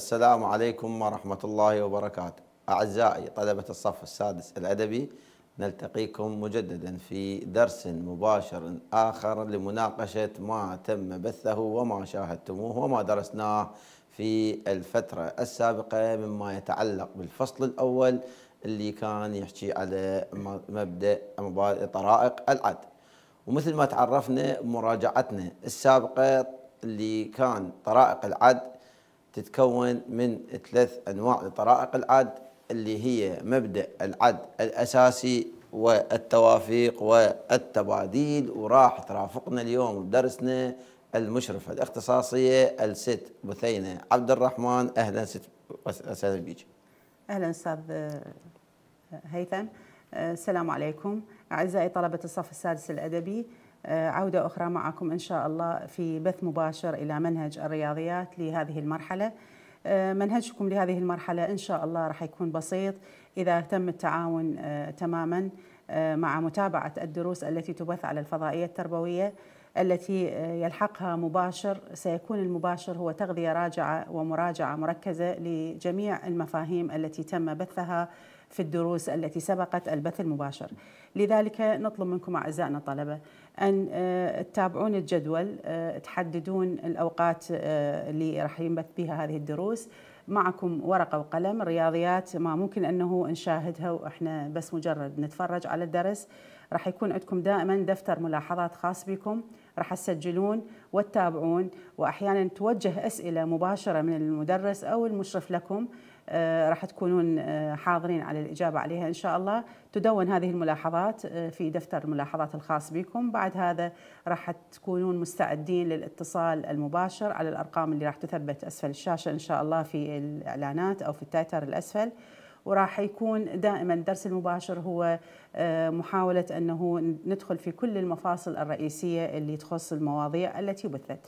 السلام عليكم ورحمة الله وبركاته أعزائي طلبة الصف السادس الأدبي نلتقيكم مجددا في درس مباشر آخر لمناقشة ما تم بثه وما شاهدتموه وما درسناه في الفترة السابقة مما يتعلق بالفصل الأول اللي كان يحكي على مبدأ طرائق العد ومثل ما تعرفنا مراجعتنا السابقة اللي كان طرائق العد تتكون من ثلاث أنواع لطرائق العد اللي هي مبدأ العد الأساسي والتوافيق والتباديل وراح ترافقنا اليوم بدرسنا المشرفة الاختصاصية الست بثينة عبد الرحمن أهلا ست وسهلا بيك أهلا أستاذ آه، هيثم آه، السلام عليكم أعزائي طلبة الصف السادس الأدبي آه، عودة أخرى معكم إن شاء الله في بث مباشر إلى منهج الرياضيات لهذه المرحلة آه، منهجكم لهذه المرحلة إن شاء الله راح يكون بسيط إذا تم التعاون آه، تماما مع متابعة الدروس التي تبث على الفضائية التربوية التي يلحقها مباشر سيكون المباشر هو تغذية راجعة ومراجعة مركزة لجميع المفاهيم التي تم بثها في الدروس التي سبقت البث المباشر لذلك نطلب منكم أعزائنا الطلبة أن آه، تتابعون الجدول آه، تحددون الأوقات آه، اللي راح ينبث بها هذه الدروس معكم ورقة وقلم الرياضيات ما ممكن أنه نشاهدها وإحنا بس مجرد نتفرج على الدرس راح يكون عندكم دائما دفتر ملاحظات خاص بكم راح تسجلون وتتابعون وأحيانا توجه أسئلة مباشرة من المدرس أو المشرف لكم آه، راح تكونون آه، حاضرين على الإجابة عليها إن شاء الله تدون هذه الملاحظات آه، في دفتر الملاحظات الخاص بكم بعد هذا راح تكونون مستعدين للاتصال المباشر على الأرقام اللي راح تثبت أسفل الشاشة إن شاء الله في الإعلانات أو في التايتر الأسفل وراح يكون دائما الدرس المباشر هو محاولة أنه ندخل في كل المفاصل الرئيسية اللي تخص المواضيع التي بثت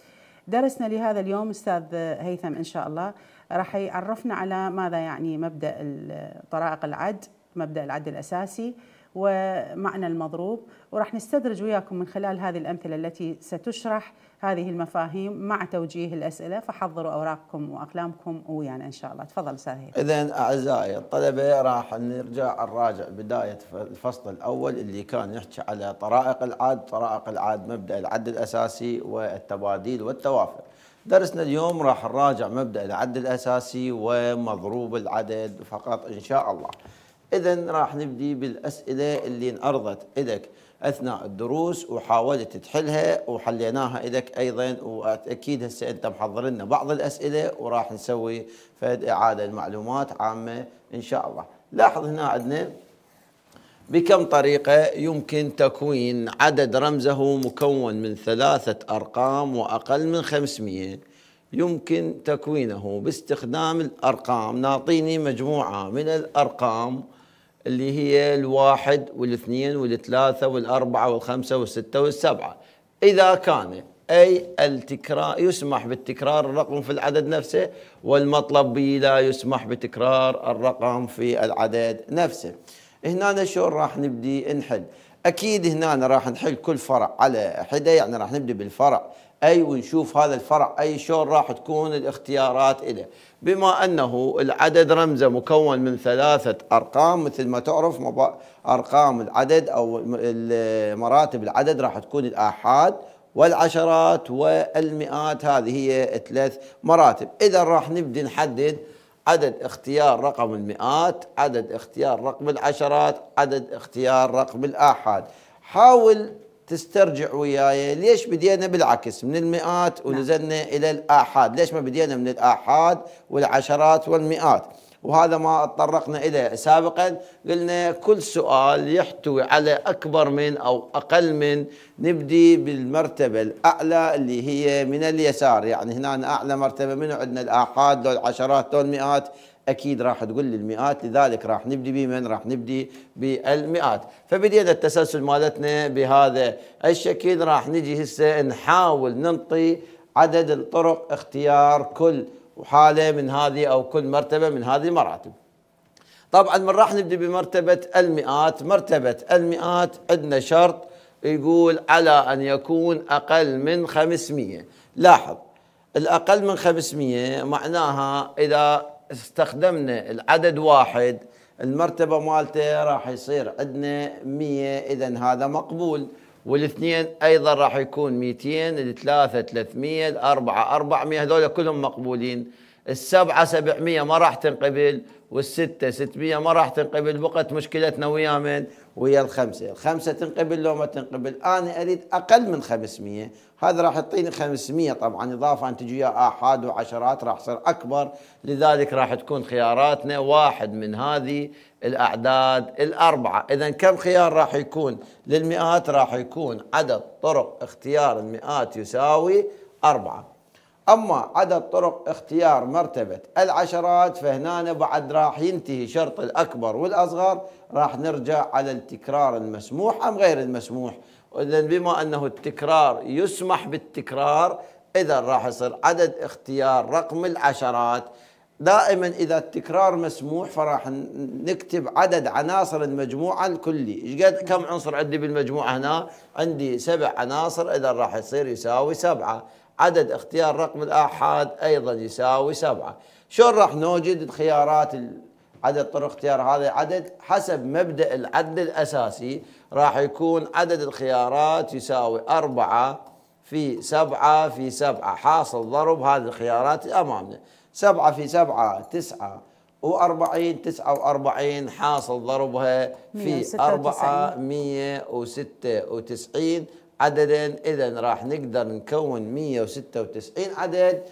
درسنا لهذا اليوم أستاذ هيثم إن شاء الله راح يعرفنا على ماذا يعني مبدا طرائق العد مبدا العد الاساسي ومعنى المضروب وراح نستدرج وياكم من خلال هذه الامثله التي ستشرح هذه المفاهيم مع توجيه الاسئله فحضروا اوراقكم واقلامكم ويانا ان شاء الله تفضل استاذ اذا اعزائي الطلبه راح نرجع نراجع بدايه الفصل الاول اللي كان يحكي على طرائق العاد طرائق العاد مبدا العد الاساسي والتباديل والتوافق درسنا اليوم راح نراجع مبدا العد الاساسي ومضروب العدد فقط ان شاء الله. اذا راح نبدي بالاسئله اللي انعرضت لك اثناء الدروس وحاولت تحلها وحليناها لك ايضا واكيد هسه انت محضر لنا بعض الاسئله وراح نسوي فد اعاده المعلومات عامه ان شاء الله. لاحظ هنا عندنا بكم طريقة يمكن تكوين عدد رمزه مكون من ثلاثة أرقام وأقل من 500 يمكن تكوينه باستخدام الأرقام نعطيني مجموعة من الأرقام اللي هي الواحد والاثنين والثلاثة والأربعة والخمسة والستة والسبعة إذا كان أي التكرار يسمح بالتكرار الرقم في العدد نفسه والمطلب به لا يسمح بتكرار الرقم في العدد نفسه هنا شلون راح نبدي نحل اكيد هنا راح نحل كل فرع على حده يعني راح نبدا بالفرع اي ونشوف هذا الفرع اي شلون راح تكون الاختيارات له بما انه العدد رمزه مكون من ثلاثه ارقام مثل ما تعرف ارقام العدد او مراتب العدد راح تكون الاحاد والعشرات والمئات هذه هي ثلاث مراتب اذا راح نبدي نحدد عدد اختيار رقم المئات عدد اختيار رقم العشرات عدد اختيار رقم الآحاد حاول تسترجع وياي ليش بدينا بالعكس من المئات نعم. ونزلنا نعم. إلى الآحاد ليش ما بدينا من الآحاد والعشرات والمئات وهذا ما تطرقنا إليه سابقا قلنا كل سؤال يحتوي على أكبر من أو أقل من نبدي بالمرتبة الأعلى اللي هي من اليسار يعني هنا أعلى مرتبة منه عندنا الآحاد دول عشرات دول مئات اكيد راح تقول لي المئات لذلك راح نبدي بمن راح نبدي بالمئات فبدينا التسلسل مالتنا بهذا الشكل راح نجي هسه نحاول ننطي عدد الطرق اختيار كل وحاله من هذه او كل مرتبه من هذه المراتب. طبعا من راح نبدا بمرتبه المئات، مرتبه المئات عندنا شرط يقول على ان يكون اقل من 500 لاحظ الاقل من 500 معناها اذا استخدمنا العدد واحد المرتبه مالته راح يصير عندنا 100 اذا هذا مقبول والاثنين ايضا راح يكون 200 الثلاثه 300 الاربعه 400 هذول كلهم مقبولين السبعه 700 ما راح تنقبل والستة 600 ما راح تنقبل بقت مشكلتنا ويا من ويا الخمسة الخمسة تنقبل لو ما تنقبل أنا أريد أقل من 500 هذا راح يعطيني 500 طبعا إضافة أن تجي آحاد وعشرات راح تصير أكبر لذلك راح تكون خياراتنا واحد من هذه الأعداد الأربعة إذا كم خيار راح يكون للمئات راح يكون عدد طرق اختيار المئات يساوي أربعة أما عدد طرق اختيار مرتبة العشرات فهنا بعد راح ينتهي شرط الأكبر والأصغر راح نرجع على التكرار المسموح أم غير المسموح لأن بما أنه التكرار يسمح بالتكرار إذا راح يصير عدد اختيار رقم العشرات دائما إذا التكرار مسموح فراح نكتب عدد عناصر المجموعة الكلي كم عنصر عندي بالمجموعة هنا عندي سبع عناصر إذا راح يصير يساوي سبعة عدد اختيار رقم الآحاد أيضا يساوي سبعة شلون راح نوجد الخيارات عدد طرق اختيار هذا العدد حسب مبدأ العد الأساسي راح يكون عدد الخيارات يساوي أربعة في سبعة في سبعة حاصل ضرب هذه الخيارات أمامنا سبعة في سبعة تسعة وأربعين تسعة وأربعين حاصل ضربها في أربعة مية وستة وتسعين عددين اذا راح نقدر نكون 196 عدد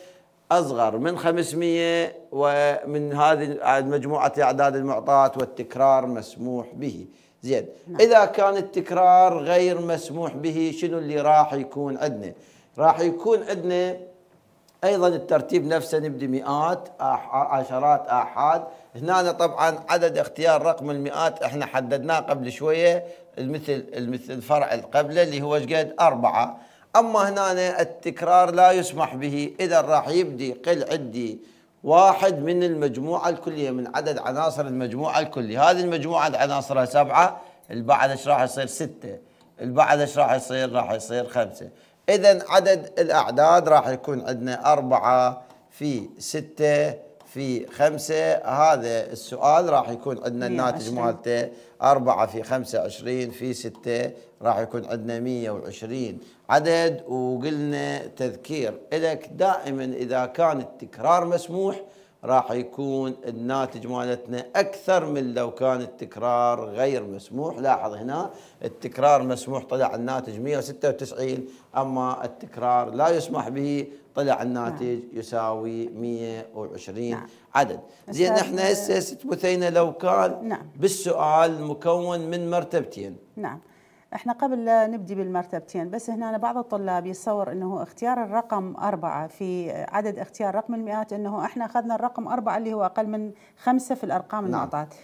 اصغر من 500 ومن هذه مجموعه اعداد المعطاه والتكرار مسموح به زين نعم. اذا كان التكرار غير مسموح به شنو اللي راح يكون عندنا راح يكون عندنا ايضا الترتيب نفسه نبدي مئات عشرات احاد هنا طبعا عدد اختيار رقم المئات احنا حددناه قبل شويه المثل المثل الفرع القبله اللي هو قد اربعه اما هنا التكرار لا يسمح به اذا راح يبدي قل عندي واحد من المجموعه الكليه من عدد عناصر المجموعه الكليه هذه المجموعه عناصرها سبعه البعد ايش راح يصير سته البعد ايش راح يصير راح يصير خمسه اذا عدد الاعداد راح يكون عندنا اربعه في سته في خمسة هذا السؤال راح يكون عندنا الناتج مالته أربعة في خمسة عشرين في ستة راح يكون عندنا مية وعشرين عدد وقلنا تذكير إلك دائما إذا كان التكرار مسموح راح يكون الناتج مالتنا اكثر من لو كان التكرار غير مسموح لاحظ هنا التكرار مسموح طلع الناتج 196 اما التكرار لا يسمح به طلع الناتج نعم. يساوي 120 نعم. عدد زين احنا هسه بثينا لو كان نعم. بالسؤال مكون من مرتبتين نعم احنا قبل لا نبدي بالمرتبتين بس هنا بعض الطلاب يتصور انه اختيار الرقم أربعة في عدد اختيار رقم المئات انه احنا اخذنا الرقم أربعة اللي هو اقل من خمسة في الارقام نعم. المعطات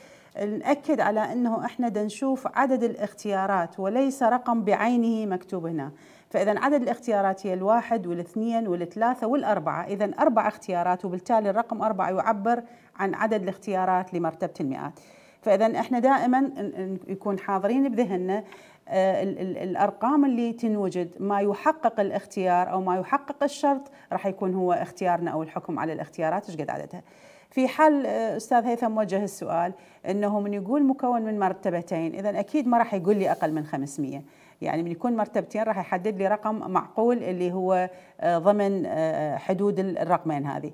نأكد على أنه إحنا نشوف عدد الاختيارات وليس رقم بعينه مكتوب هنا فإذا عدد الاختيارات هي الواحد والاثنين والثلاثة والأربعة إذا أربع اختيارات وبالتالي الرقم أربعة يعبر عن عدد الاختيارات لمرتبة المئات فإذا إحنا دائما يكون حاضرين بذهننا آه، الارقام اللي تنوجد ما يحقق الاختيار او ما يحقق الشرط راح يكون هو اختيارنا او الحكم على الاختيارات ايش قد عددها. في حال آه، استاذ هيثم وجه السؤال انه من يقول مكون من مرتبتين اذا اكيد ما راح يقول لي اقل من 500 يعني من يكون مرتبتين راح يحدد لي رقم معقول اللي هو آه، ضمن حدود الرقمين هذه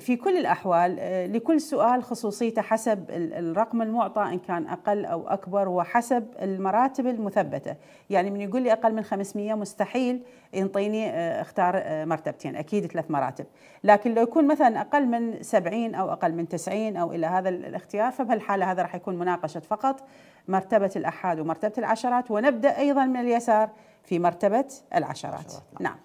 في كل الأحوال آه، لكل سؤال خصوصيته حسب الرقم المعطى إن كان أقل أو أكبر وحسب المراتب المثبتة يعني من يقول لي أقل من 500 مستحيل ينطيني آه، اختار آه، مرتبتين أكيد ثلاث مراتب لكن لو يكون مثلا أقل من 70 أو أقل من 90 أو إلى هذا الاختيار فبهالحالة هذا راح يكون مناقشة فقط مرتبة الأحاد ومرتبة العشرات ونبدأ أيضا من اليسار في مرتبة العشرات نعم, نعم.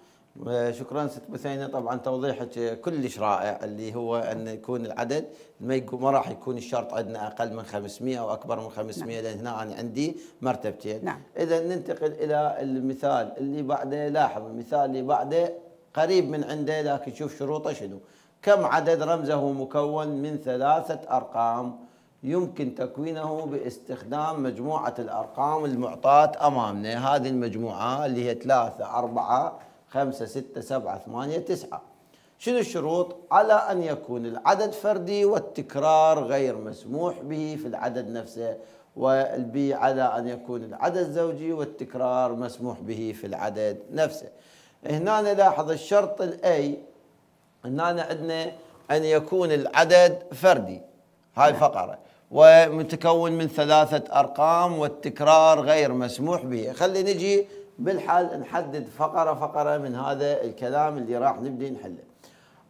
شكرا ست بثينه طبعا توضيحك كلش رائع اللي هو ان يكون العدد ما ما راح يكون الشرط عندنا اقل من 500 او اكبر من 500 نعم. لان هنا انا عندي مرتبتين نعم. اذا ننتقل الى المثال اللي بعده لاحظ المثال اللي بعده قريب من عنده لكن شوف شروطه شنو كم عدد رمزه مكون من ثلاثه ارقام يمكن تكوينه باستخدام مجموعه الارقام المعطاه امامنا هذه المجموعه اللي هي 3 4 خمسة ستة سبعة ثمانية تسعة شنو الشروط؟ على أن يكون العدد فردي والتكرار غير مسموح به في العدد نفسه والبي على أن يكون العدد زوجي والتكرار مسموح به في العدد نفسه هنا نلاحظ الشرط الاي هنا عندنا أن يكون العدد فردي هاي نعم. فقرة ومتكون من ثلاثة أرقام والتكرار غير مسموح به خلي نجي بالحل نحدد فقرة فقرة من هذا الكلام اللي راح نبدي نحله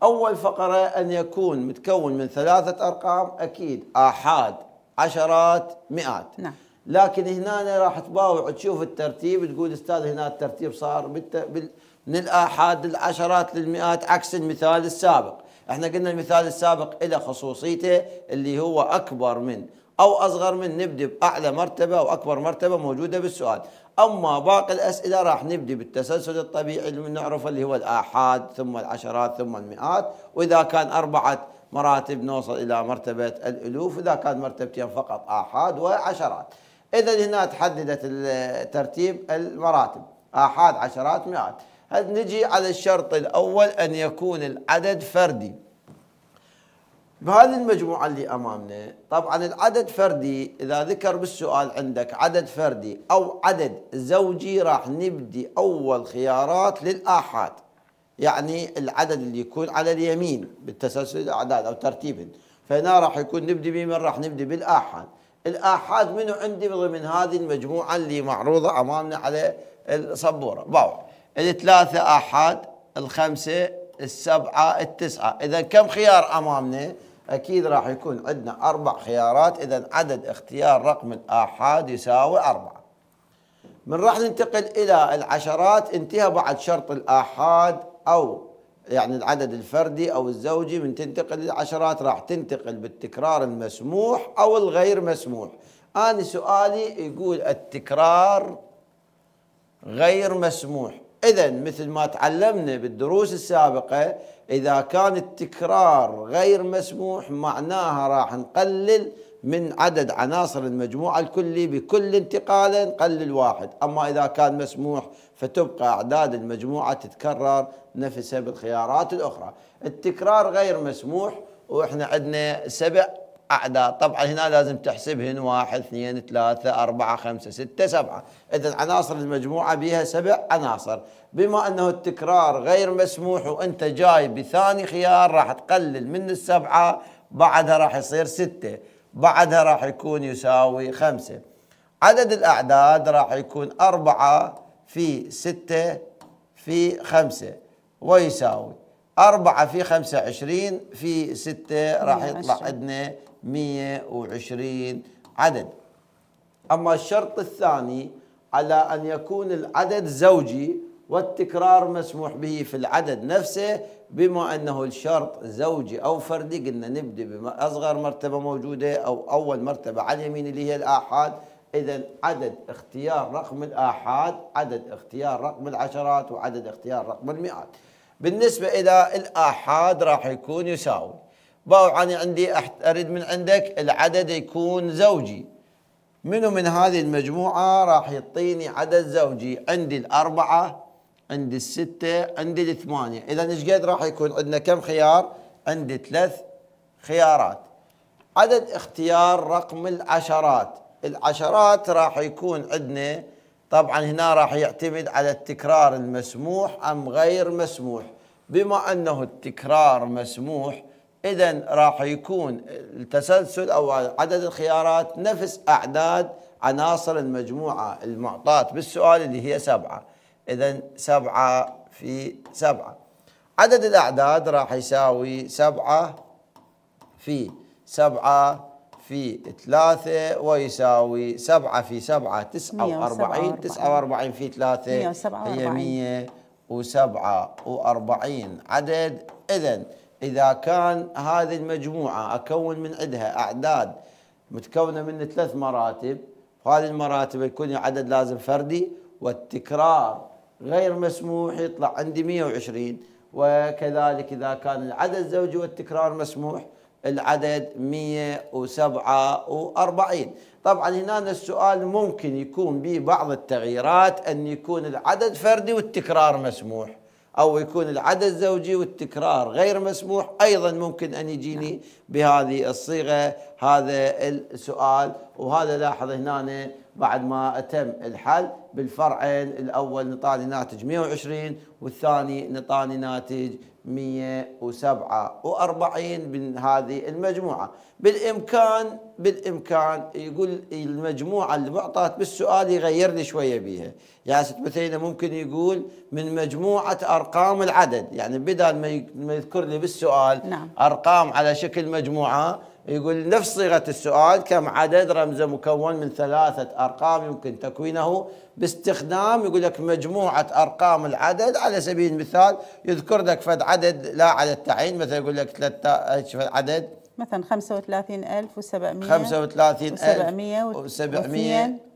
أول فقرة أن يكون متكون من ثلاثة أرقام أكيد آحاد عشرات مئات نعم لكن هنا راح تباوع تشوف الترتيب تقول استاذ هنا الترتيب صار بالت... بال... من الآحاد للعشرات للمئات عكس المثال السابق احنا قلنا المثال السابق له خصوصيته اللي هو أكبر من أو أصغر من نبدأ بأعلى مرتبة وأكبر مرتبة موجودة بالسؤال أما باقي الأسئلة راح نبدي بالتسلسل الطبيعي اللي نعرفه اللي هو الآحاد ثم العشرات ثم المئات وإذا كان أربعة مراتب نوصل إلى مرتبة الألوف إذا كان مرتبتين فقط آحاد وعشرات إذا هنا تحددت ترتيب المراتب آحاد عشرات مئات نجي على الشرط الأول أن يكون العدد فردي بهذه المجموعة اللي أمامنا طبعا العدد فردي إذا ذكر بالسؤال عندك عدد فردي أو عدد زوجي راح نبدي أول خيارات للآحاد يعني العدد اللي يكون على اليمين بالتسلسل الأعداد أو ترتيبهم فهنا راح يكون نبدي بمن راح نبدي بالآحاد الآحاد منو عندي ضمن هذه المجموعة اللي معروضة أمامنا على السبورة باو الثلاثة آحاد الخمسة السبعة التسعة إذا كم خيار أمامنا أكيد راح يكون عندنا أربع خيارات إذا عدد اختيار رقم الآحاد يساوي أربعة من راح ننتقل إلى العشرات انتهى بعد شرط الآحاد أو يعني العدد الفردي أو الزوجي من تنتقل للعشرات راح تنتقل بالتكرار المسموح أو الغير مسموح أنا سؤالي يقول التكرار غير مسموح اذا مثل ما تعلمنا بالدروس السابقه اذا كان التكرار غير مسموح معناها راح نقلل من عدد عناصر المجموعه الكلي بكل انتقاله نقلل واحد، اما اذا كان مسموح فتبقى اعداد المجموعه تتكرر نفسها بالخيارات الاخرى، التكرار غير مسموح واحنا عندنا سبع أعداد طبعا هنا لازم تحسبهن واحد اثنين ثلاثة أربعة خمسة ستة سبعة إذا عناصر المجموعة بها سبع عناصر بما أنه التكرار غير مسموح وأنت جاي بثاني خيار راح تقلل من السبعة بعدها راح يصير ستة بعدها راح يكون يساوي خمسة عدد الأعداد راح يكون أربعة في ستة في خمسة ويساوي أربعة في خمسة عشرين في ستة راح يطلع عندنا 120 عدد أما الشرط الثاني على أن يكون العدد زوجي والتكرار مسموح به في العدد نفسه بما أنه الشرط زوجي أو فردي قلنا نبدأ بأصغر مرتبة موجودة أو أول مرتبة على اليمين اللي هي الآحاد إذا عدد اختيار رقم الآحاد عدد اختيار رقم العشرات وعدد اختيار رقم المئات بالنسبة إلى الآحاد راح يكون يساوي باو أنا عندي أريد من عندك العدد يكون زوجي منو من هذه المجموعة راح يعطيني عدد زوجي عندي الأربعة عندي الستة عندي الثمانية إذا إيش قد راح يكون عندنا كم خيار عندي ثلاث خيارات عدد اختيار رقم العشرات العشرات راح يكون عندنا طبعا هنا راح يعتمد على التكرار المسموح أم غير مسموح بما أنه التكرار مسموح اذا راح يكون التسلسل او عدد الخيارات نفس اعداد عناصر المجموعه المعطاه بالسؤال اللي هي سبعه اذا سبعه في سبعه عدد الاعداد راح يساوي سبعه في سبعه في ثلاثة ويساوي سبعة في سبعة تسعة وأربعين تسعة وأربعين في ثلاثة هي مية وسبعة وأربعين عدد إذن إذا كان هذه المجموعة أكون من عندها أعداد متكونة من ثلاث مراتب وهذه المراتب يكون عدد لازم فردي والتكرار غير مسموح يطلع عندي 120 وكذلك إذا كان العدد زوجي والتكرار مسموح العدد 147 طبعا هنا السؤال ممكن يكون به بعض التغييرات أن يكون العدد فردي والتكرار مسموح أو يكون العدد زوجي والتكرار غير مسموح أيضا ممكن أن يجيني نعم. بهذه الصيغة هذا السؤال وهذا لاحظ هنا بعد ما تم الحل بالفرعين الأول نطاني ناتج 120 والثاني نطاني ناتج 147 من هذه المجموعة بالإمكان بالإمكان يقول المجموعة اللي معطت بالسؤال يغير لي شوية بيها يعني ست بثينة ممكن يقول من مجموعة أرقام العدد يعني بدل ما يذكر لي بالسؤال نعم. أرقام على شكل مجموعة يقول نفس صيغة السؤال كم عدد رمزه مكون من ثلاثة أرقام يمكن تكوينه باستخدام يقول لك مجموعة أرقام العدد على سبيل المثال يذكر لك فد عدد لا على التعيين مثلا يقول لك ثلاثة عدد مثلا 35700 35700 و700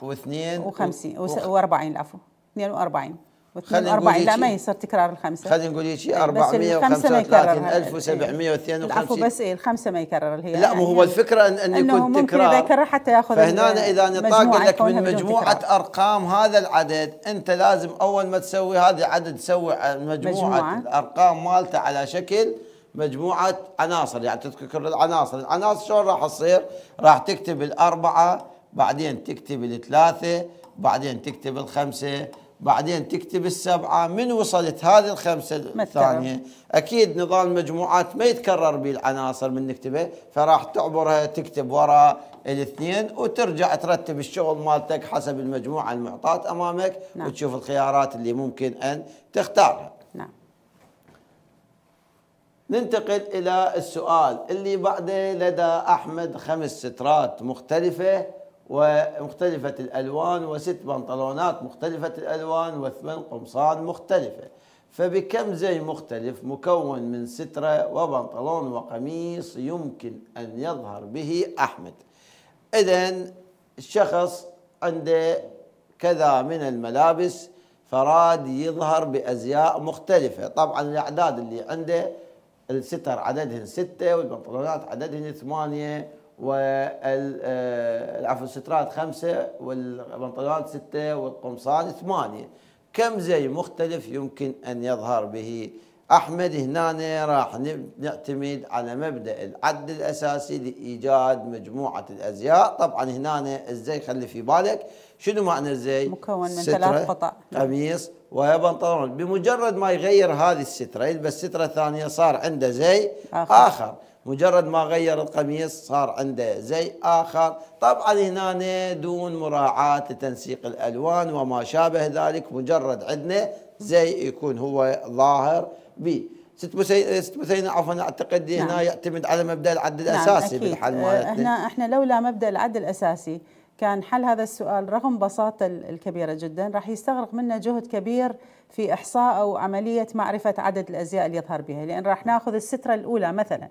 و2 و و40 عفوا 42 خلينا نقول لا ما يصير تكرار الخمسه خلينا نقول هيك 435752 العفو بس ايه الخمسه ما يكرر هي لا مو هو يعني الفكره ان, إن يكون تكرار اذا يكرر حتى ياخذ فهنا اذا نطاق لك من مجموعه ارقام هذا العدد انت لازم اول ما تسوي هذا العدد تسوي مجموعه, مجموعة. الارقام مالته على شكل مجموعه عناصر يعني تذكر العناصر العناصر شلون راح تصير راح تكتب الاربعه بعدين تكتب الثلاثه بعدين تكتب الخمسه بعدين تكتب السبعة من وصلت هذه الخمسة الثانية أكيد نظام المجموعات ما يتكرر به العناصر من نكتبه فراح تعبرها تكتب وراء الاثنين وترجع ترتب الشغل مالتك حسب المجموعة المعطاة أمامك نعم. وتشوف الخيارات اللي ممكن أن تختارها نعم. ننتقل إلى السؤال اللي بعده لدى أحمد خمس سترات مختلفة ومختلفة الألوان وست بنطلونات مختلفة الألوان وثمان قمصان مختلفة فبكم زي مختلف مكون من سترة وبنطلون وقميص يمكن أن يظهر به أحمد إذا الشخص عنده كذا من الملابس فراد يظهر بأزياء مختلفة طبعا الأعداد اللي عنده الستر عددهن ستة والبنطلونات عددهن ثمانية والعفو آه، السترات خمسة والبنطلون ستة والقمصان ثمانية كم زي مختلف يمكن أن يظهر به أحمد هنا راح نعتمد على مبدأ العد الأساسي لإيجاد مجموعة الأزياء طبعا هنا الزي خلي في بالك شنو معنى الزي مكون من ثلاث قطع نعم. قميص وبنطلون بمجرد ما يغير هذه السترة يلبس سترة ثانية صار عنده زي آخر, آخر. مجرد ما غير القميص صار عنده زي آخر طبعا هنا دون مراعاة لتنسيق الألوان وما شابه ذلك مجرد عندنا زي يكون هو ظاهر ب ست مسي... ست مسينة عفوا اعتقد هنا نعم. يعتمد على مبدا العد نعم، الاساسي نعم بالحل آه، مالتنا احنا احنا لولا مبدا العد الاساسي كان حل هذا السؤال رغم بساطة الكبيرة جدا راح يستغرق منا جهد كبير في إحصاء أو عملية معرفة عدد الأزياء اللي يظهر بها لأن راح ناخذ السترة الأولى مثلا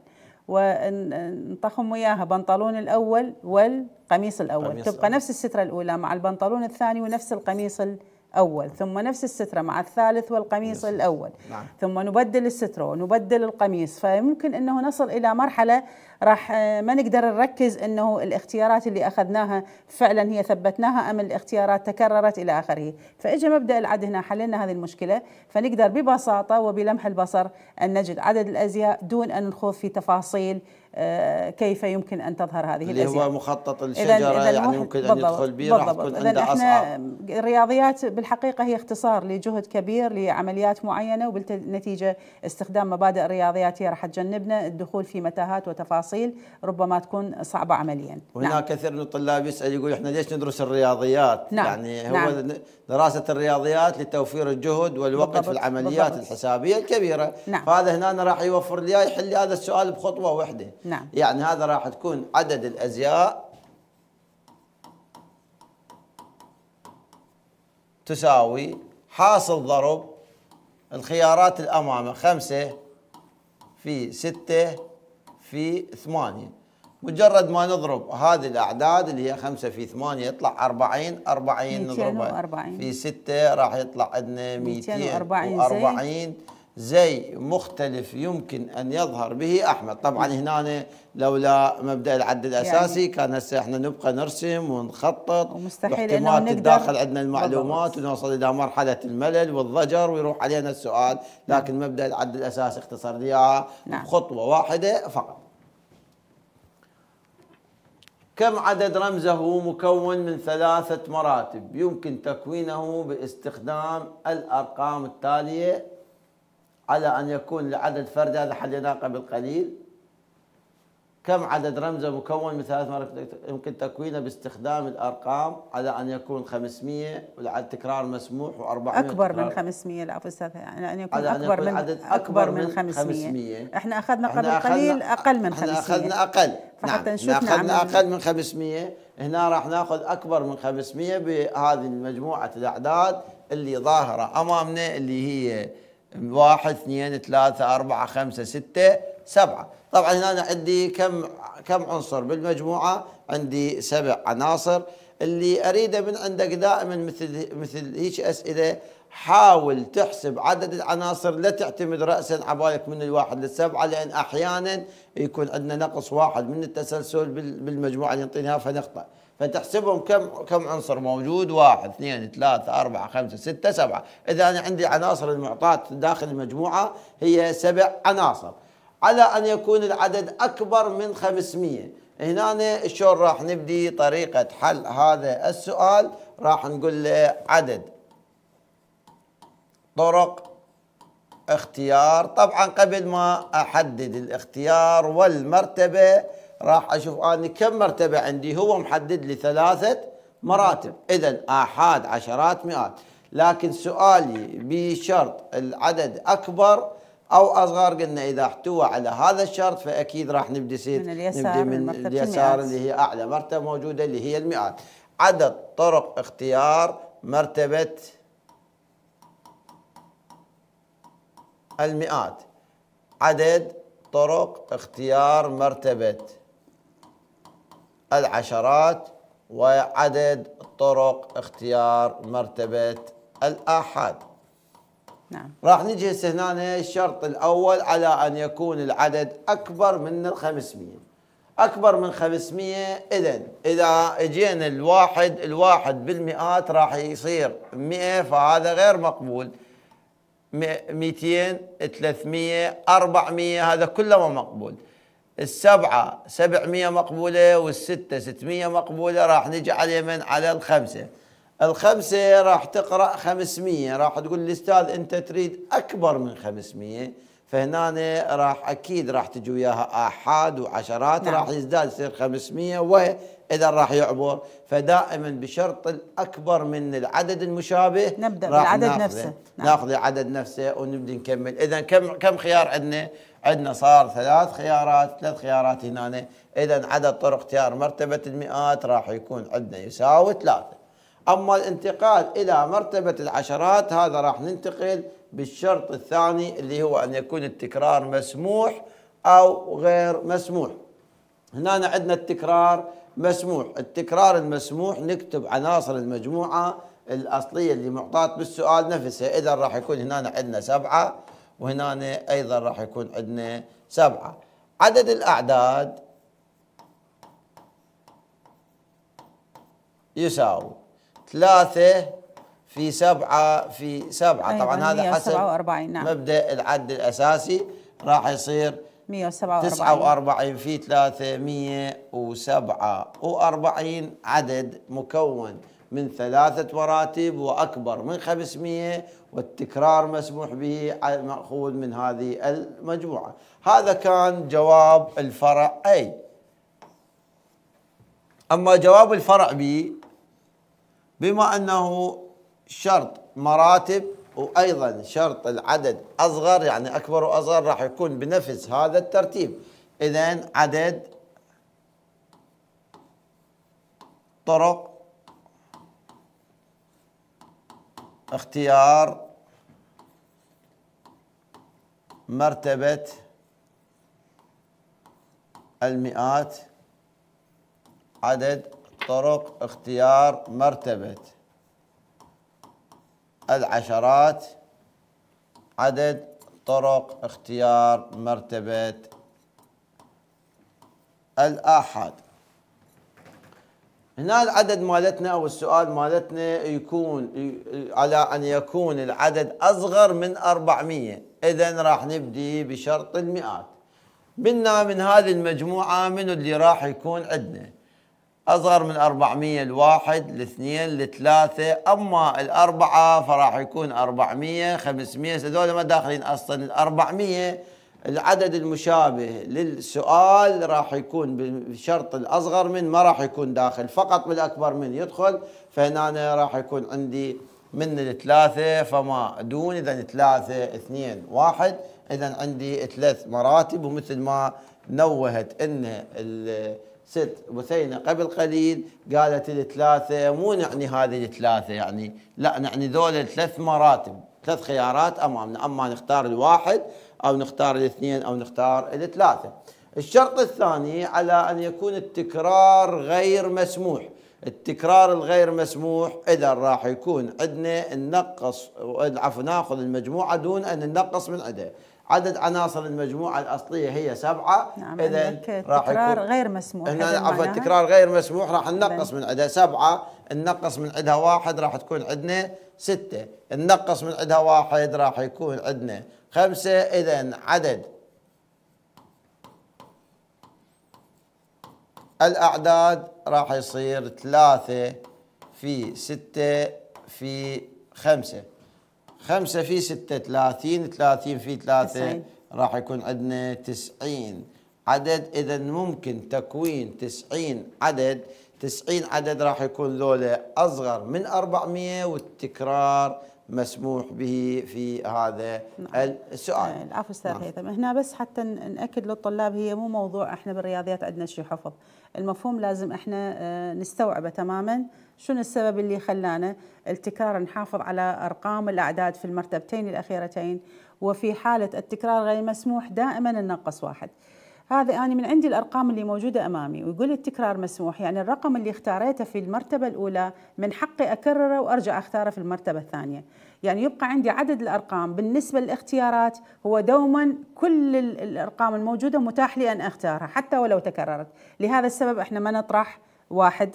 ونطخم وياها بنطلون الأول والقميص الأول تبقى الأول. نفس السترة الأولى مع البنطلون الثاني ونفس القميص الأول أول ثم نفس السترة مع الثالث والقميص الأول نعم. ثم نبدل السترة ونبدل القميص فممكن أنه نصل إلى مرحلة راح آه، ما نقدر نركز أنه الاختيارات اللي أخذناها فعلا هي ثبتناها أم الاختيارات تكررت إلى آخره فإجا مبدأ العد هنا حللنا هذه المشكلة فنقدر ببساطة وبلمح البصر أن نجد عدد الأزياء دون أن نخوض في تفاصيل آه، كيف يمكن ان تظهر هذه اللي هو مخطط الشجره إذن يعني ممكن ان يدخل به راح تكون عنده اصعب الرياضيات بالحقيقه هي اختصار لجهد كبير لعمليات معينه وبالنتيجه استخدام مبادئ الرياضيات هي راح تجنبنا الدخول في متاهات وتفاصيل ربما تكون صعبه عمليا. وهنا نعم. كثير من الطلاب يسال يقول احنا ليش ندرس الرياضيات؟ نعم. يعني هو نعم. دراسه الرياضيات لتوفير الجهد والوقت بالضبط. في العمليات بالضبط. الحسابيه الكبيره. نعم. فهذا هنا راح يوفر لي يحل هذا السؤال بخطوه واحده. نعم يعني هذا راح تكون عدد الازياء تساوي حاصل ضرب الخيارات الامامه خمسه في سته في ثمانيه مجرد ما نضرب هذه الأعداد اللي هي 5 في 8 يطلع 40 40 نضربها في 6 راح يطلع عندنا 240 240 زي مختلف يمكن ان يظهر به احمد طبعا هنا لولا مبدا العد يعني الاساسي يعني كان هسه احنا نبقى نرسم ونخطط ومستحيل انه الداخل عندنا المعلومات بالضبط. ونوصل الى مرحله الملل والضجر ويروح علينا السؤال نعم. لكن نعم. مبدا العد الاساسي اختصر لي اياها نعم. واحده فقط كم عدد رمزه مكون من ثلاثة مراتب يمكن تكوينه باستخدام الأرقام التالية على أن يكون لعدد فردي هذا حليناه قبل قليل كم عدد رمزه مكون من ثلاث مرات يمكن تكوينه باستخدام الأرقام على أن يكون 500 والعدد تكرار مسموح و400 أكبر من 500 لا أستاذ يعني أن يكون أكبر أن يكون من عدد أكبر من 500, إحنا أخذنا قبل قليل أقل من 500 إحنا أخذنا أقل فحتى نعم. نشوف أخذنا أقل من 500 نعم. هنا راح ناخذ أكبر من 500 بهذه مجموعة الأعداد اللي ظاهرة أمامنا اللي هي واحد اثنين ثلاثة أربعة خمسة ستة سبعة طبعا هنا عندي كم كم عنصر بالمجموعة عندي سبع عناصر اللي أريده من عندك دائما مثل مثل هيك أسئلة حاول تحسب عدد العناصر لا تعتمد رأسا عبالك من الواحد للسبعة لأن أحيانا يكون عندنا نقص واحد من التسلسل بالمجموعة اللي نعطيناها فنخطأ فتحسبهم كم كم عنصر موجود واحد اثنين ثلاثة أربعة خمسة ستة سبعة إذا أنا عندي عناصر المعطاة داخل المجموعة هي سبع عناصر على أن يكون العدد أكبر من 500 هنا شلون راح نبدي طريقة حل هذا السؤال راح نقول له عدد طرق اختيار طبعا قبل ما أحدد الاختيار والمرتبة راح اشوف اني كم مرتبه عندي هو محدد لي ثلاثه مراتب اذا احاد عشرات مئات لكن سؤالي بشرط العدد اكبر او اصغر قلنا اذا احتوى على هذا الشرط فاكيد راح نبدي سيد من اليسار نبدي من اليسار اللي هي اعلى مرتبه موجوده اللي هي المئات عدد طرق اختيار مرتبه المئات عدد طرق اختيار مرتبه العشرات وعدد طرق اختيار مرتبة الآحاد نعم. راح نجي هنا الشرط الأول على أن يكون العدد أكبر من الخمسمية 500 أكبر من 500 إذا إذا اجينا الواحد الواحد بالمئات راح يصير 100 فهذا غير مقبول 200 300 400 هذا كله ما مقبول السبعة 700 مقبولة والستة 600 مقبولة راح نجي على من على الخمسة الخمسة راح تقرأ 500 راح تقول الأستاذ أنت تريد أكبر من 500 فهنا راح أكيد راح تجي وياها آحاد وعشرات نعم. راح يزداد يصير 500 وإذا راح يعبر فدائما بشرط الأكبر من العدد المشابه نبدأ بالعدد نفسه نعم. ناخذ العدد نفسه ونبدأ نكمل إذا كم كم خيار عندنا عندنا صار ثلاث خيارات ثلاث خيارات هنا اذا عدد طرق اختيار مرتبه المئات راح يكون عندنا يساوي ثلاثه اما الانتقال الى مرتبه العشرات هذا راح ننتقل بالشرط الثاني اللي هو ان يكون التكرار مسموح او غير مسموح هنا عندنا التكرار مسموح التكرار المسموح نكتب عناصر المجموعه الاصليه اللي معطاه بالسؤال نفسها اذا راح يكون هنا عندنا سبعه وهنا ايضا راح يكون عندنا سبعه عدد الاعداد يساوي ثلاثة في سبعة في سبعة طبعا هذا حسب نعم. مبدأ العد الأساسي راح يصير 147 49 في 147 عدد مكون من ثلاثة مراتب وأكبر من 500 والتكرار مسموح به مأخوذ من هذه المجموعة هذا كان جواب الفرع أي أما جواب الفرع B بما أنه شرط مراتب وأيضا شرط العدد أصغر يعني أكبر وأصغر راح يكون بنفس هذا الترتيب إذا عدد طرق اختيار مرتبة المئات عدد طرق اختيار مرتبة العشرات عدد طرق اختيار مرتبة الآحاد هنا العدد مالتنا او السؤال مالتنا يكون على ان يكون العدد اصغر من 400 اذا راح نبدي بشرط المئات بنا من هذه المجموعه من اللي راح يكون عندنا اصغر من 400 الواحد الاثنين الثلاثه اما الاربعه فراح يكون 400 500 هذول ما داخلين اصلا ال 400 العدد المشابه للسؤال راح يكون بالشرط الاصغر من ما راح يكون داخل فقط بالاكبر من يدخل فهنا أنا راح يكون عندي من الثلاثه فما دون اذا ثلاثه اثنين واحد اذا عندي ثلاث مراتب ومثل ما نوهت ان الست بثينه قبل قليل قالت الثلاثه مو نعني هذه الثلاثه يعني لا نعني ذول ثلاث مراتب ثلاث خيارات امامنا اما نختار الواحد أو نختار الاثنين أو نختار الثلاثة الشرط الثاني على أن يكون التكرار غير مسموح التكرار الغير مسموح إذا راح يكون عندنا ننقص عفوا ناخذ المجموعة دون أن ننقص من عندها عدد عناصر المجموعة الأصلية هي سبعة نعم إذا راح يكون غير مسموح هنا عفوا التكرار غير مسموح راح ننقص من عندها سبعة ننقص من عندها واحد راح تكون عندنا ستة ننقص من عندها واحد راح يكون عندنا خمسة إذن عدد الأعداد راح يصير ثلاثة في ستة في خمسة خمسة في ستة ثلاثين ثلاثين في ثلاثة راح يكون عندنا تسعين عدد إذن ممكن تكوين تسعين عدد 90 عدد راح يكون ذولا أصغر من 400 والتكرار مسموح به في هذا نعم. السؤال آه، العفو استاذ نعم. هيثم هنا بس حتى ناكد للطلاب هي مو موضوع احنا بالرياضيات عندنا شيء حفظ المفهوم لازم احنا آه، نستوعبه تماما شنو السبب اللي خلانا التكرار نحافظ على ارقام الاعداد في المرتبتين الاخيرتين وفي حاله التكرار غير مسموح دائما ننقص واحد هذا أنا من عندي الأرقام اللي موجودة أمامي ويقول التكرار مسموح يعني الرقم اللي اختاريته في المرتبة الأولى من حقي أكرره وأرجع أختاره في المرتبة الثانية يعني يبقى عندي عدد الأرقام بالنسبة للاختيارات هو دوما كل الأرقام الموجودة متاح لي أن أختارها حتى ولو تكررت لهذا السبب إحنا ما نطرح واحد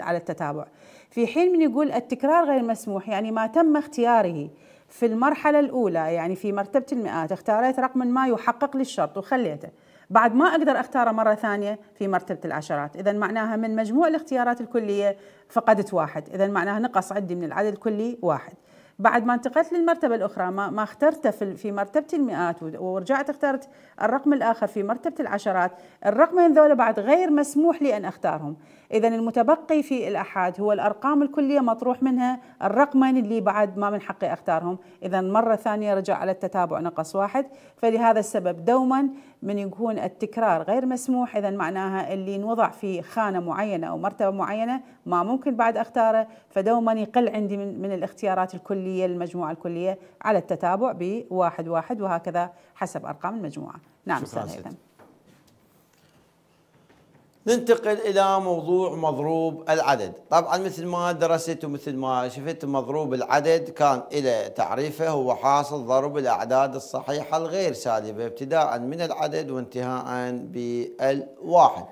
على التتابع في حين من يقول التكرار غير مسموح يعني ما تم اختياره في المرحلة الأولى يعني في مرتبة المئات اختاريت رقم ما يحقق للشرط وخليته بعد ما أقدر أختاره مرة ثانية في مرتبة العشرات إذا معناها من مجموع الاختيارات الكلية فقدت واحد إذا معناها نقص عندي من العدد الكلي واحد بعد ما انتقلت للمرتبة الأخرى ما, ما اخترته في, في مرتبة المئات ورجعت اخترت الرقم الآخر في مرتبة العشرات الرقمين ذولا بعد غير مسموح لي أن أختارهم إذا المتبقي في الأحاد هو الأرقام الكلية مطروح منها الرقمين اللي بعد ما من حقي أختارهم إذا مرة ثانية رجع على التتابع نقص واحد فلهذا السبب دوما من يكون التكرار غير مسموح إذا معناها اللي نوضع في خانة معينة أو مرتبة معينة ما ممكن بعد أختاره فدوما يقل عندي من, من الاختيارات الكلية المجموعة الكلية على التتابع بواحد واحد وهكذا حسب أرقام المجموعة نعم شكرا ننتقل الى موضوع مضروب العدد طبعا مثل ما درست ومثل ما شفت مضروب العدد كان إلى تعريفه هو حاصل ضرب الاعداد الصحيحه الغير سالبه ابتداء من العدد وانتهاء بالواحد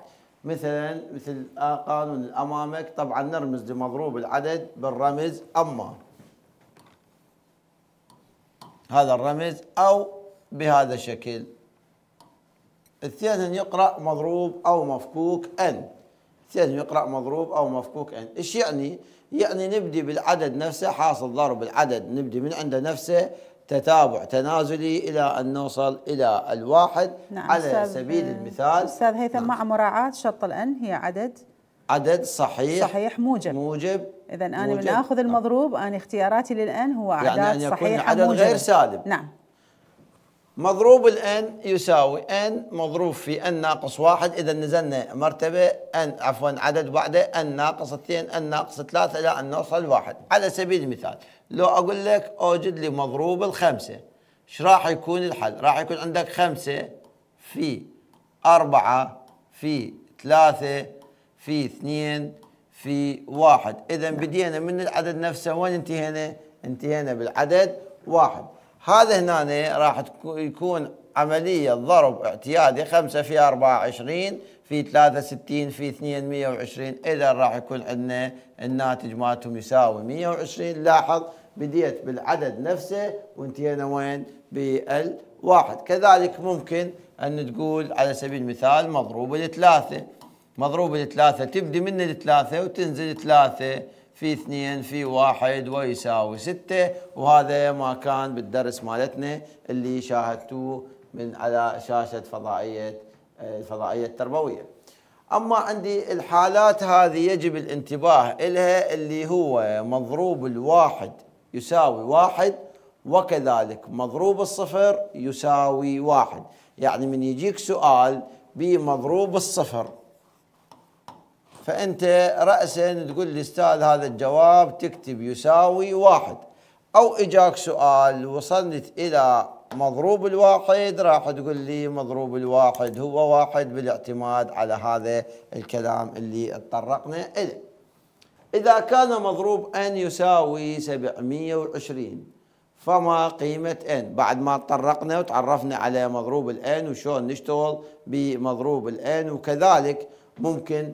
مثلا مثل قانون الامامك طبعا نرمز لمضروب العدد بالرمز اما هذا الرمز او بهذا الشكل الثاني يقرأ مضروب أو مفكوك أن الثالث يقرأ مضروب أو مفكوك أن إيش يعني؟ يعني نبدي بالعدد نفسه حاصل ضرب العدد نبدي من عنده نفسه تتابع تنازلي إلى أن نوصل إلى الواحد نعم على سبيل آه، المثال أستاذ هيثم نعم. مع مراعاة شرط الأن هي عدد عدد صحيح صحيح موجب موجب إذا أنا من آخذ نعم. المضروب أنا اختياراتي للأن هو يعني أعداد يعني أن يكون صحيحة عدد غير سالب نعم مضروب الان يساوي ان مضروب في ان ناقص واحد اذا نزلنا مرتبه ان عفوا عدد بعده ان ناقص اثنين ان ناقص ثلاثه الى ان نوصل واحد على سبيل المثال لو اقول لك اوجد لي مضروب الخمسه ايش راح يكون الحل؟ راح يكون عندك خمسه في أربعة في ثلاثة في اثنين في واحد إذا بدينا من العدد نفسه وين انتهينا؟ انتهينا بالعدد واحد هذا هنا راح يكون عملية ضرب اعتيادي 5 في 24 في 63 في 2 120 إذا راح يكون عندنا الناتج مالتهم يساوي 120 لاحظ بديت بالعدد نفسه وانتهينا وين بالواحد كذلك ممكن أن تقول على سبيل المثال مضروبة لثلاثة مضروبة لثلاثة تبدي من الثلاثة وتنزل ثلاثة في اثنين في واحد ويساوي ستة وهذا ما كان بالدرس مالتنا اللي شاهدتوه من على شاشة فضائية الفضائية التربوية أما عندي الحالات هذه يجب الانتباه إلها اللي هو مضروب الواحد يساوي واحد وكذلك مضروب الصفر يساوي واحد يعني من يجيك سؤال بمضروب الصفر فأنت رأسا تقول الاستاذ هذا الجواب تكتب يساوي واحد أو إجاك سؤال وصلت إلى مضروب الواحد راح تقول لي مضروب الواحد هو واحد بالاعتماد على هذا الكلام اللي اتطرقنا إليه إذا كان مضروب n يساوي 720 فما قيمة n بعد ما تطرقنا وتعرفنا على مضروب الان وشلون وشون نشتغل بمضروب الان وكذلك ممكن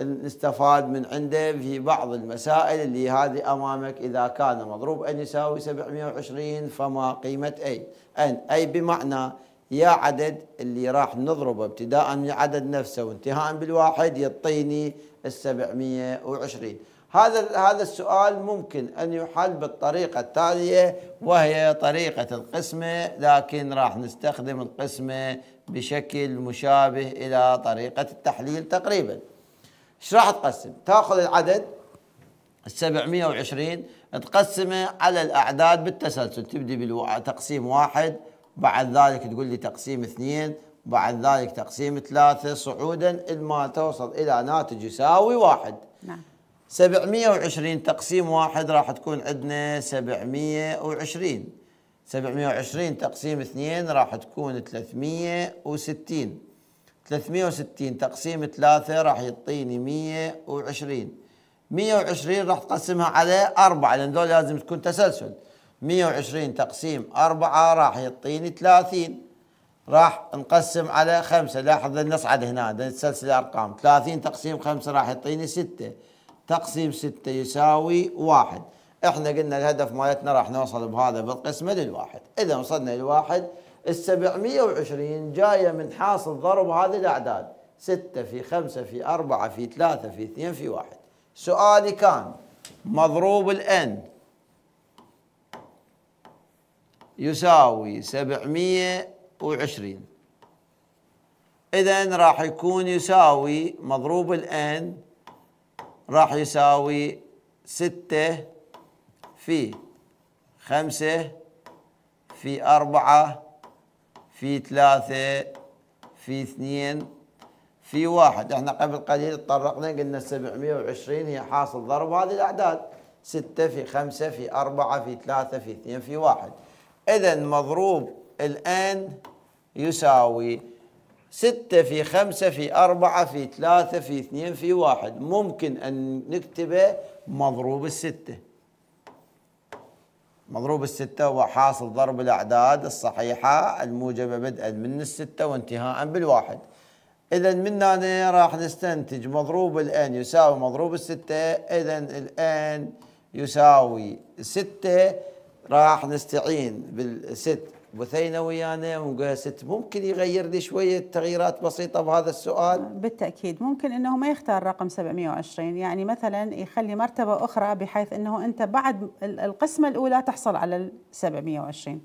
نستفاد من عنده في بعض المسائل اللي هذه أمامك إذا كان مضروب أن يساوي 720 فما قيمة أي أن أي بمعنى يا عدد اللي راح نضربه ابتداء من عدد نفسه وانتهاء بالواحد يعطيني ال 720 هذا هذا السؤال ممكن ان يحل بالطريقه التاليه وهي طريقه القسمه لكن راح نستخدم القسمه بشكل مشابه الى طريقه التحليل تقريبا ايش راح تقسم تاخذ العدد ال 720 تقسمه على الاعداد بالتسلسل تبدي بتقسيم واحد بعد ذلك تقول لي تقسيم اثنين بعد ذلك تقسيم ثلاثة صعودا الى ما توصل إلى ناتج يساوي واحد نعم 720 تقسيم واحد راح تكون عندنا 720 720 تقسيم اثنين راح تكون 360 360 تقسيم 3 راح يعطيني 120 120 راح تقسمها على 4 لان ذول لازم تكون تسلسل 120 تقسيم 4 راح يعطيني 30 راح نقسم على 5 لاحظ نصعد هنا نسلسل الارقام 30 تقسيم 5 راح يعطيني 6 تقسيم 6 يساوي 1 احنا قلنا الهدف مالتنا راح نوصل بهذا بالقسمه للواحد اذا وصلنا للواحد ال 720 جايه من حاصل ضرب هذه الاعداد 6 في 5 في 4 في 3 في 2 في 1 سؤالي كان مضروب n يساوي 720 اذا راح يكون يساوي مضروب n راح يساوي 6 في 5 في 4 في ثلاثة في اثنين في واحد احنا قبل قليل تطرقنا قلنا 720 هي حاصل ضرب هذه الأعداد ستة في خمسة في أربعة في ثلاثة في اثنين في واحد إذا مضروب الآن يساوي ستة في خمسة في أربعة في ثلاثة في اثنين في واحد ممكن أن نكتبه مضروب الستة مضروب الستة هو حاصل ضرب الأعداد الصحيحة الموجبة بدءا من الستة وانتهاءا بالواحد إذا من هنا راح نستنتج مضروب الان يساوي مضروب الستة إذا الان يساوي ستة راح نستعين بالست بثينه ويانا وقاست ممكن يغير لي شويه تغييرات بسيطه بهذا السؤال؟ بالتاكيد ممكن انه ما يختار رقم 720 يعني مثلا يخلي مرتبه اخرى بحيث انه انت بعد القسمه الاولى تحصل على ال 720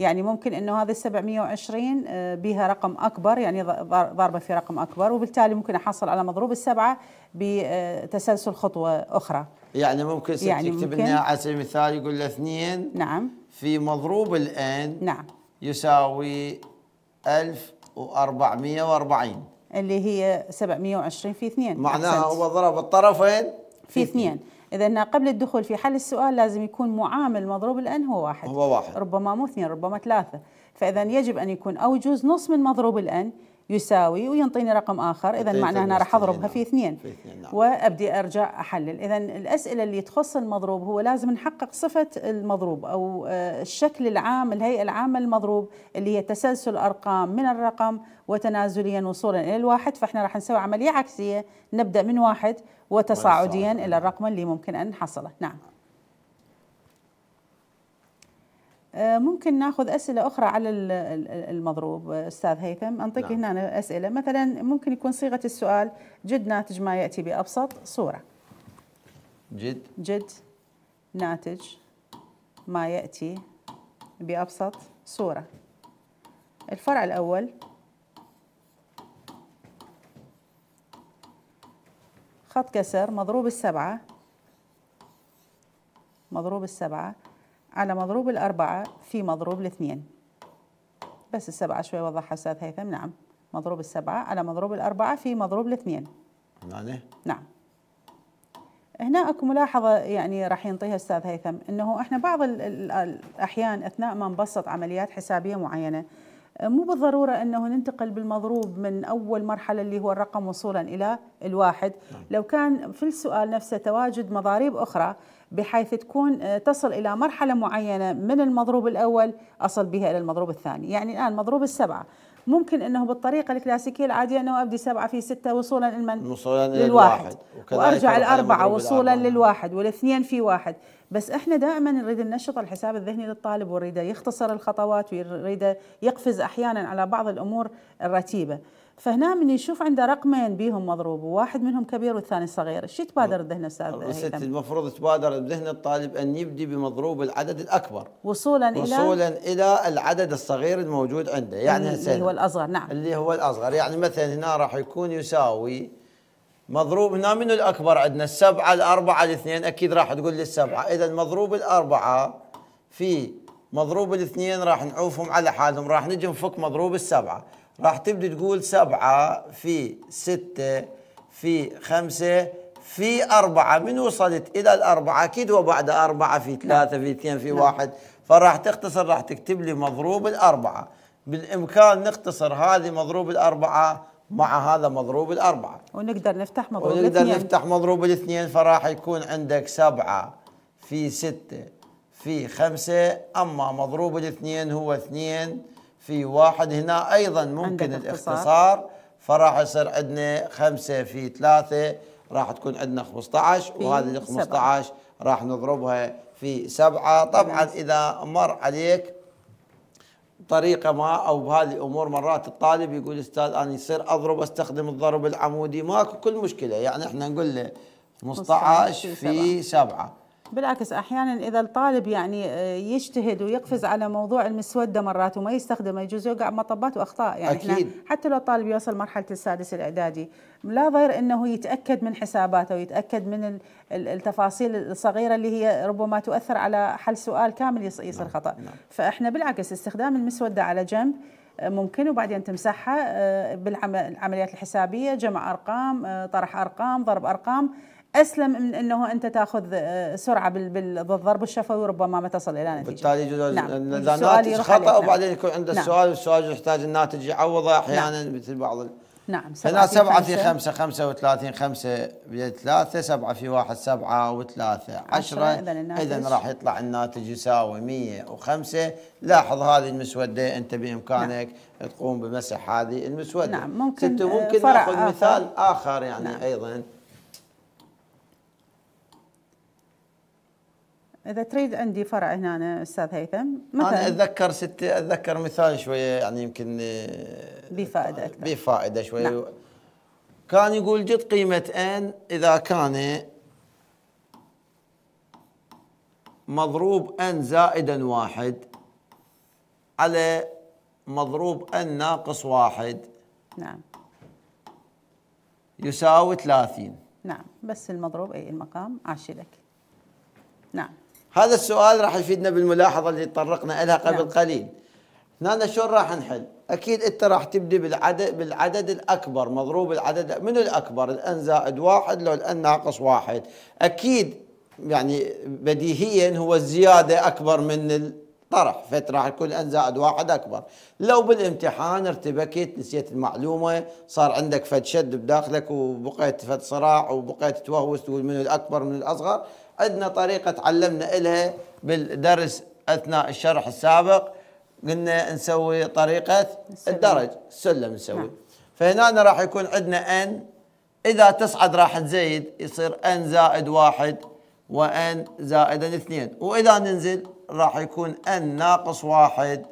يعني ممكن انه هذه ال 720 آه، بها رقم اكبر يعني ضاربه في رقم اكبر وبالتالي ممكن احصل على مضروب السبعه بتسلسل آه، خطوه اخرى. يعني ممكن ست يعني يكتب لنا على سبيل المثال يقول له اثنين نعم في مضروب الان نعم يساوي 1440 اللي هي 720 في 2 معناها هو ضرب الطرفين في 2 إذا قبل الدخول في حل السؤال لازم يكون معامل مضروب الآن هو واحد هو واحد ربما مو اثنين ربما ثلاثة فإذا يجب أن يكون أو يجوز نص من مضروب الآن يساوي وينطيني رقم اخر اذا معناه انا راح اضربها في اثنين, في اثنين نعم. وابدي ارجع احلل اذا الاسئله اللي تخص المضروب هو لازم نحقق صفه المضروب او آه، الشكل العام الهيئه العامه للمضروب اللي هي تسلسل ارقام من الرقم وتنازليا وصولا الى الواحد فاحنا راح نسوي عمليه عكسيه نبدا من واحد وتصاعديا الى الرقم اللي ممكن ان نحصله نعم آه، ممكن ناخذ اسئله اخرى على المضروب آه، استاذ هيثم انطيك نعم. هنا اسئله مثلا ممكن يكون صيغه السؤال جد ناتج ما ياتي بابسط صوره جد جد ناتج ما ياتي بابسط صوره الفرع الاول خط كسر مضروب السبعه مضروب السبعه على مضروب الأربعة في مضروب الاثنين بس السبعة شوي وضحها أستاذ هيثم نعم مضروب السبعة على مضروب الأربعة في مضروب الاثنين يعني؟ نعم هنا اكو ملاحظه يعني راح ينطيها استاذ هيثم انه احنا بعض الاحيان اثناء ما نبسط عمليات حسابيه معينه مو بالضروره انه ننتقل بالمضروب من اول مرحله اللي هو الرقم وصولا الى الواحد نعم. لو كان في السؤال نفسه تواجد مضاريب اخرى بحيث تكون آه، تصل إلى مرحلة معينة من المضروب الأول أصل بها إلى المضروب الثاني يعني الآن مضروب السبعة ممكن انه بالطريقه الكلاسيكيه العاديه انه ابدي سبعه في سته وصولا لمن؟ وصولا للواحد وارجع الاربعه وصولا للواحد والاثنين في واحد، بس احنا دائما نريد ننشط الحساب الذهني للطالب ونريده يختصر الخطوات ونريده يقفز احيانا على بعض الامور الرتيبه. فهنا من يشوف عنده رقمين بيهم مضروب وواحد منهم كبير والثاني صغير ايش يتبادر الذهن استاذ المفروض تبادر الذهن الطالب ان يبدي بمضروب العدد الاكبر وصولا الى وصولا الى العدد الصغير الموجود عنده يعني اللي هو الاصغر نعم اللي هو الاصغر يعني مثلا هنا راح يكون يساوي مضروب هنا منو الاكبر عندنا السبعه الاربعه الاثنين اكيد راح تقول لي السبعه اذا مضروب الاربعه في مضروب الاثنين راح نعوفهم على حالهم راح نجي نفك مضروب السبعه راح تبدي تقول سبعة في ستة في خمسة في أربعة من وصلت إلى الأربعة أكيد وبعد أربعة في ثلاثة في اثنين في نعم. واحد فراح تختصر راح تكتب لي مضروب الأربعة بالإمكان نختصر هذه مضروب الأربعة مع هذا مضروب الأربعة ونقدر نفتح مضروب ونقدر الاثنين ونقدر نفتح مضروب الاثنين فراح يكون عندك سبعة في ستة في خمسة أما مضروب الاثنين هو اثنين في واحد هنا أيضا ممكن الاختصار فراح يصير عندنا خمسة في ثلاثة راح تكون عندنا 15 وهذه ال 15 راح نضربها في سبعة طبعا إذا مر عليك طريقه ما او بهذه الامور مرات الطالب يقول استاذ انا يصير اضرب استخدم الضرب العمودي ماكو كل مشكله يعني احنا نقول له 15 في سبعة. بالعكس احيانا اذا الطالب يعني آه، يجتهد ويقفز على موضوع المسوده مرات وما يستخدمه يجوز يوقع مطبات واخطاء يعني أكيد. احنا حتى لو الطالب يوصل مرحله السادس الاعدادي لا ضير انه يتاكد من حساباته ويتاكد من التفاصيل الصغيره اللي هي ربما تؤثر على حل سؤال كامل يصير نعم، خطا نعم. فاحنا بالعكس استخدام المسوده على جنب آه، ممكن وبعدين تمسحها آه، بالعمليات الحسابيه جمع ارقام طرح ارقام ضرب ارقام اسلم من انه انت تاخذ آه، سرعه بالضرب الشفوي وربما ما تصل الى نتيجه بالتالي يجوز نعم. الناتج خطا نعم. وبعدين يكون عنده نعم. السؤال والسؤال يحتاج الناتج يعوضه نعم. احيانا نعم. مثل بعض ال... نعم سبعة هنا سبعة في خمسة خمسة وثلاثين خمسة 7 ثلاثة سبعة في واحد سبعة وثلاثة عشرة إذا راح يطلع الناتج يساوي مية وخمسة لاحظ هذه المسودة أنت بإمكانك نعم. تقوم بمسح هذه المسودة نعم ممكن ممكن آه، ناخذ مثال آخر يعني نعم. أيضا اذا تريد عندي فرع هنا أنا استاذ هيثم مثلا انا اتذكر ستي اتذكر مثال شويه يعني يمكن آه، بفائده اكثر بفائده شويه نعم. كان يقول جد قيمه ان اذا كان مضروب ان زائدا واحد على مضروب ان ناقص واحد نعم يساوي 30 نعم بس المضروب اي المقام عاشلك نعم هذا السؤال راح يفيدنا بالملاحظه اللي تطرقنا لها قبل نعم. قليل هنا شلون راح نحل؟ اكيد انت راح تبدي بالعدد بالعدد الاكبر مضروب العدد منو الاكبر؟ الان زائد واحد لو الان ناقص واحد اكيد يعني بديهيا هو الزياده اكبر من طرح فراح يكون الان زائد واحد اكبر لو بالامتحان ارتبكت نسيت المعلومه صار عندك فد شد بداخلك وبقيت فد صراع وبقيت تتوهوس تقول من الاكبر من الاصغر عندنا طريقة تعلمنا إلها بالدرس أثناء الشرح السابق قلنا نسوي طريقة السلم. الدرج السلم نسوي نعم. فهنا راح يكون عندنا أن إذا تصعد راح تزيد يصير أن زائد واحد وأن زائدا اثنين وإذا ننزل راح يكون أن ناقص واحد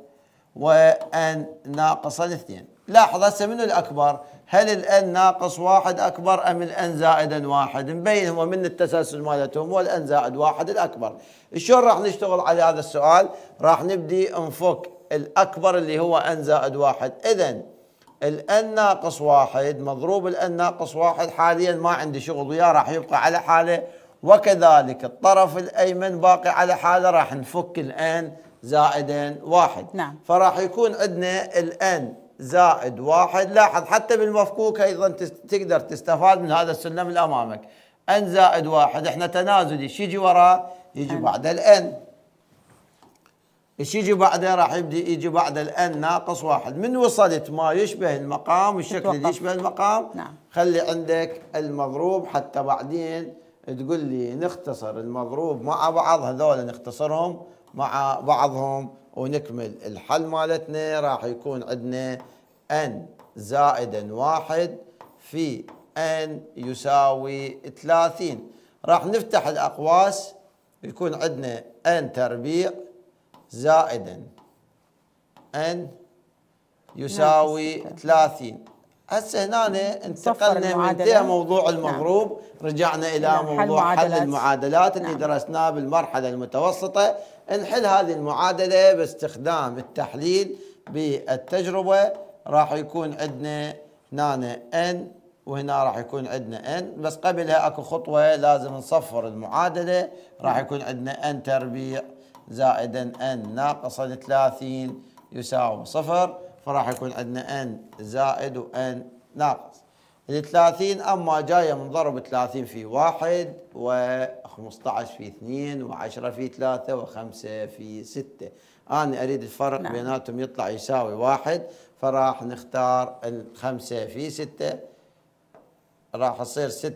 وأن ناقص اثنين لاحظ هسه منو الأكبر هل الان ناقص واحد اكبر ام الان زائدا واحد مبين هو من التسلسل مالتهم هو الان زائد واحد الاكبر شلون راح نشتغل على هذا السؤال راح نبدي نفك الاكبر اللي هو ان زائد واحد اذا الان ناقص واحد مضروب الان ناقص واحد حاليا ما عندي شغل وياه راح يبقى على حاله وكذلك الطرف الايمن باقي على حاله راح نفك الان زائدا واحد نعم. فراح يكون عندنا الان زائد واحد لاحظ حتى بالمفكوك أيضا تقدر تستفاد من هذا السلم اللي أمامك ان زائد واحد احنا تنازلي ايش يجي وراه؟ يجي بعد الان ايش يجي بعده راح يبدي يجي بعد الان ناقص واحد من وصلت ما يشبه المقام والشكل اللي يشبه المقام نعم. خلي عندك المضروب حتى بعدين تقول لي نختصر المضروب مع بعض هذول نختصرهم مع بعضهم ونكمل الحل مالتنا راح يكون عندنا ان زائدا واحد في ان يساوي 30 راح نفتح الاقواس يكون عندنا ان تربيع زائدا ان يساوي 30 هسه هنا انتقلنا من انتهى موضوع نعم. المغروب نعم. رجعنا الى نعم، موضوع حل المعادلات اللي نعم. درسناه بالمرحله المتوسطه نحل هذه المعادلة باستخدام التحليل بالتجربة راح يكون عندنا هنا N وهنا راح يكون عندنا N بس قبلها اكو خطوة لازم نصفر المعادلة راح يكون عندنا N تربيع زائدا N ناقصا 30 يساوي صفر فراح يكون عندنا N زائد و N ناقص الثلاثين أما جاية من ضرب ثلاثين في واحد وخمسطعش في اثنين وعشرة في ثلاثة وخمسة في ستة أنا أريد الفرق نعم. بيناتهم يطلع يساوي واحد فراح نختار الخمسة في ستة راح اصير 6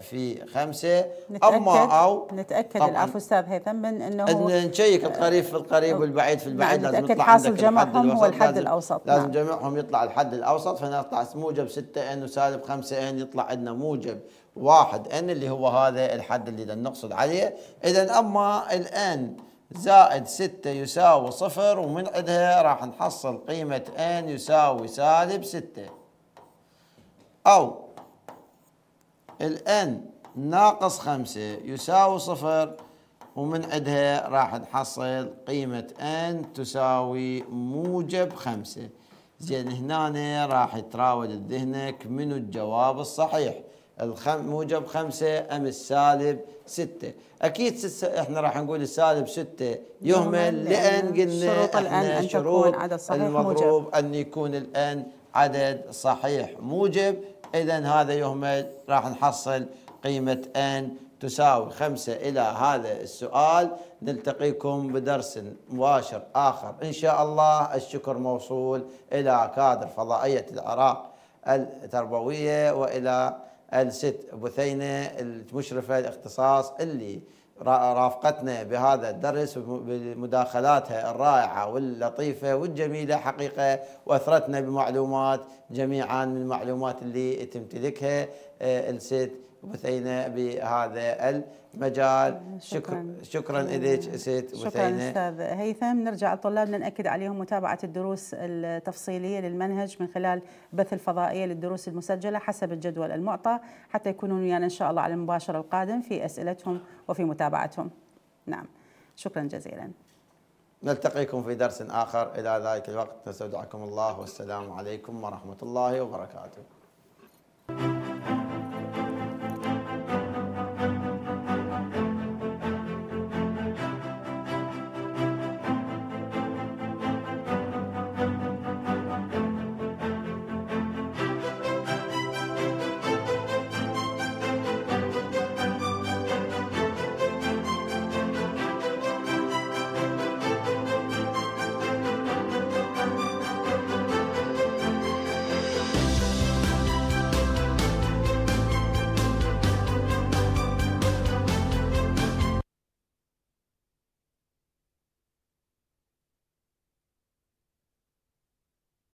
في 5 اما او نتاكد العفو استاذ هيثم من انه إن نشيك القريب في القريب والبعيد في البعيد نعم لازم يطلع حاصل جمعهم هو الحد الاوسط لازم, نعم. لازم جميعهم يطلع الحد الاوسط فنطلع موجب 6 ان وسالب 5 ان يطلع عندنا موجب 1 ان اللي هو هذا الحد اللي نقصد عليه اذا اما الان زائد 6 يساوي صفر ومن عندها راح نحصل قيمة ان يساوي سالب 6 أو الان ناقص خمسة يساوي صفر ومن عندها راح نحصل قيمة ان تساوي موجب خمسة زين هنا راح يتراود ذهنك من الجواب الصحيح الخم موجب خمسة أم السالب ستة أكيد ست إحنا راح نقول السالب ستة يهمل لأن قلنا شروط الآن أن تكون عدد صحيح المفروض موجب. أن يكون الآن عدد صحيح موجب إذا هذا يهمل راح نحصل قيمة ان تساوي خمسة إلى هذا السؤال نلتقيكم بدرس مباشر آخر إن شاء الله الشكر موصول إلى كادر فضائية العراق التربوية وإلى الست بثينة المشرفة الاختصاص اللي رافقتنا بهذا الدرس بمداخلاتها الرائعة واللطيفة والجميلة حقيقة وأثرتنا بمعلومات جميعا من المعلومات اللي تمتلكها آه، الست بثينة بهذا المجال شكرا شكرا إليك ست بثينة شكرا أستاذ هيثم نرجع لطلابنا نأكد عليهم متابعة الدروس التفصيلية للمنهج من خلال بث الفضائية للدروس المسجلة حسب الجدول المعطى حتى يكونون ويانا يعني إن شاء الله على المباشره القادم في أسئلتهم وفي متابعتهم نعم شكرا جزيلا نلتقيكم في درس آخر إلى ذلك الوقت نستودعكم الله والسلام عليكم ورحمة الله وبركاته